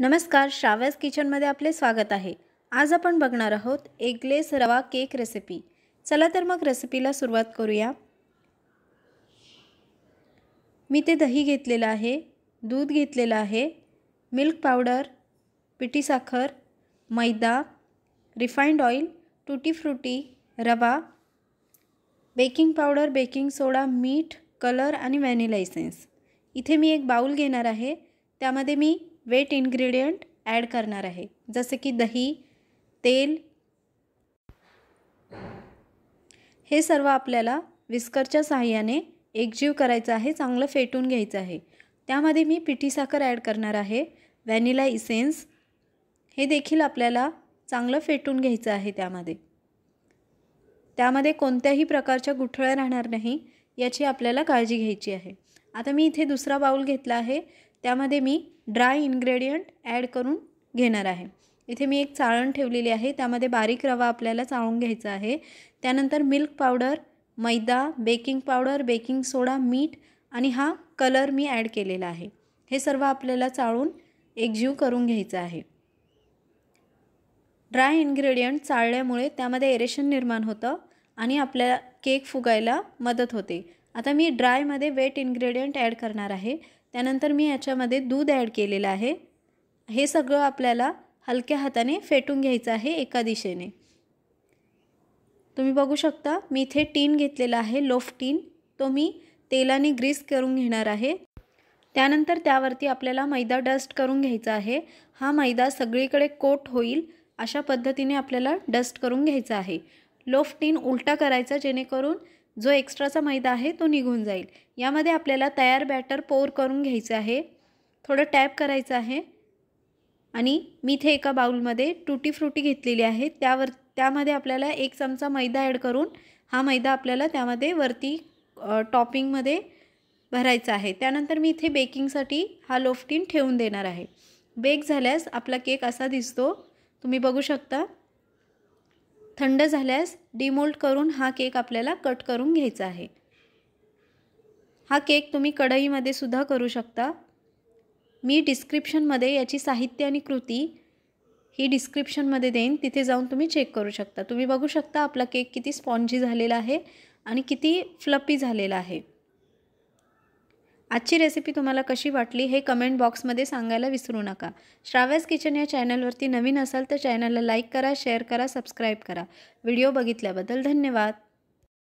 नमस्कार श्राव्यास किचनमध्ये आपले स्वागत आहे आज आपण बघणार आहोत एगलेस रवा केक रेसिपी चला तर मग रेसिपीला सुरुवात करूया मी ते दही घेतलेलं आहे दूध घेतलेलं आहे मिल्क पावडर पिठी साखर मैदा रिफाईंड ऑइल टुटी फ्रुटी रवा बेकिंग पावडर बेकिंग सोडा मीठ कलर आणि व्हॅनिला इसेन्स इथे मी एक बाऊल घेणार आहे त्यामध्ये मी वेट इन्ग्रेडियंट ॲड करणार आहे जसे की दही तेल हे सर्व आपल्याला विस्करच्या सहाय्याने एकजीव करायचं आहे चांगलं फेटून घ्यायचं आहे त्यामध्ये मी पिठी साखर ॲड करणार आहे व्हॅनिला इसेन्स हे देखील आपल्याला चांगलं फेटून घ्यायचं आहे त्यामध्ये त्यामध्ये कोणत्याही प्रकारच्या गुठळ्या राहणार नाही याची आपल्याला काळजी घ्यायची आहे आता मी इथे दुसरा बाऊल घेतला आहे त्यामध्ये मी ड्राय इन्ग्रेडियंट ॲड करून घेणार आहे इथे मी एक चाळण ठेवलेली आहे त्यामध्ये बारीक रवा आपल्याला चाळून घ्यायचा आहे त्यानंतर मिल्क पावडर मैदा बेकिंग पावडर बेकिंग सोडा मीठ आणि हा कलर मी ॲड केलेला आहे हे सर्व आपल्याला चाळून एकजीव करून घ्यायचं आहे ड्राय इन्ग्रेडियंट चाळल्यामुळे त्यामध्ये एरेशन निर्माण होतं आणि आपल्या केक फुगायला मदत होते आता मी ड्रायमध्ये वेट इन्ग्रेडियंट ॲड करणार आहे त्यानंतर मी याच्यामध्ये दूध ॲड केलेलं आहे हे सगळं आपल्याला हलक्या हाताने फेटून घ्यायचं आहे एका दिशेने तुम्ही बघू शकता मी इथे टीन घेतलेला आहे लोफ टीन तो मी तेलाने ग्रीस करून घेणार आहे त्यानंतर त्यावरती आपल्याला मैदा डस्ट करून घ्यायचा आहे हा मैदा सगळीकडे कोट होईल अशा पद्धतीने आपल्याला डस्ट करून घ्यायचा आहे लोफ टीन उलटा करायचा जेणेकरून जो एक्स्ट्राचा मैदा आहे तो निघून जाईल यामध्ये आपल्याला तयार बॅटर पोर करून घ्यायचं आहे थोडं टॅप करायचं आहे आणि मी इथे एका बाऊलमध्ये टुटी फ्रुटी घेतलेली आहे त्यावर त्यामध्ये आपल्याला एक चमचा मैदा ॲड करून हा मैदा आपल्याला त्यामध्ये वरती टॉपिंगमध्ये भरायचा आहे त्यानंतर मी इथे बेकिंगसाठी हा लोफटीन ठेवून देणार आहे बेक झाल्यास आपला केक असा दिसतो तुम्ही बघू शकता थंड झाल्यास डिमोल्ट करून हा केक आपल्याला कट करून घ्यायचा आहे हा केक तुम्ही कढईमध्ये सुद्धा करू शकता मी डिस्क्रिप्शनमध्ये याची साहित्य आणि कृती ही डिस्क्रिप्शनमध्ये देईन तिथे जाऊन तुम्ही चेक करू शकता तुम्ही बघू शकता आपला केक किती स्पॉन्जी झालेला आहे आणि किती फ्लपी झालेला आहे आजची रेसिपी तुम्हाला कशी वाटली हे कमेंट बॉक्समध्ये सांगायला विसरू नका श्राव्यास किचन या चॅनलवरती नवीन असाल तर चॅनलला लाईक करा शेअर करा सबस्क्राईब करा व्हिडिओ बघितल्याबद्दल धन्यवाद